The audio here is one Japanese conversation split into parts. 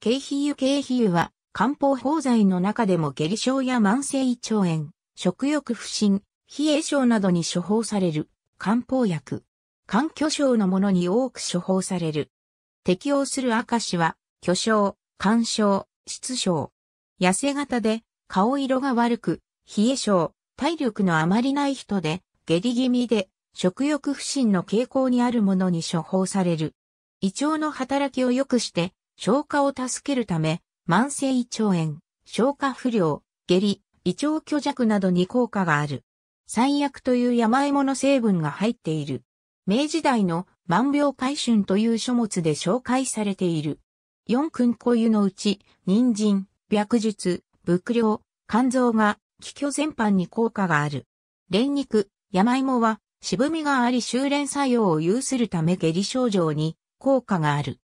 経比油経比油は、漢方法剤の中でも下痢症や慢性胃腸炎、食欲不振、冷え症などに処方される漢方薬。肝巨症のものに多く処方される。適用する赤は、巨症、干症、失症。痩せ型で、顔色が悪く、冷え症、体力のあまりない人で、下痢気味で、食欲不振の傾向にあるものに処方される。胃腸の働きを良くして、消化を助けるため、慢性胃腸炎、消化不良、下痢、胃腸虚弱などに効果がある。最悪という山芋の成分が入っている。明治代の万病回春という書物で紹介されている。四君固有のうち、人参、白術、仏陵、肝臓が、気虚全般に効果がある。連肉、山芋は、渋みがあり修練作用を有するため下痢症状に効果がある。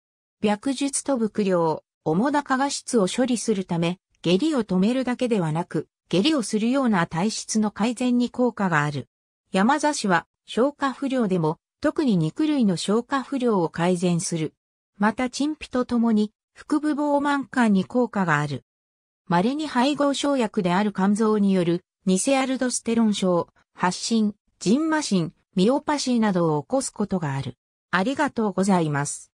白術と伏量、主な化画質を処理するため、下痢を止めるだけではなく、下痢をするような体質の改善に効果がある。山座氏は消化不良でも、特に肉類の消化不良を改善する。また陳皮とともに、腹部膨満感に効果がある。稀に配合生薬である肝臓による、ニセアルドステロン症、発疹、ジンマシン、ミオパシーなどを起こすことがある。ありがとうございます。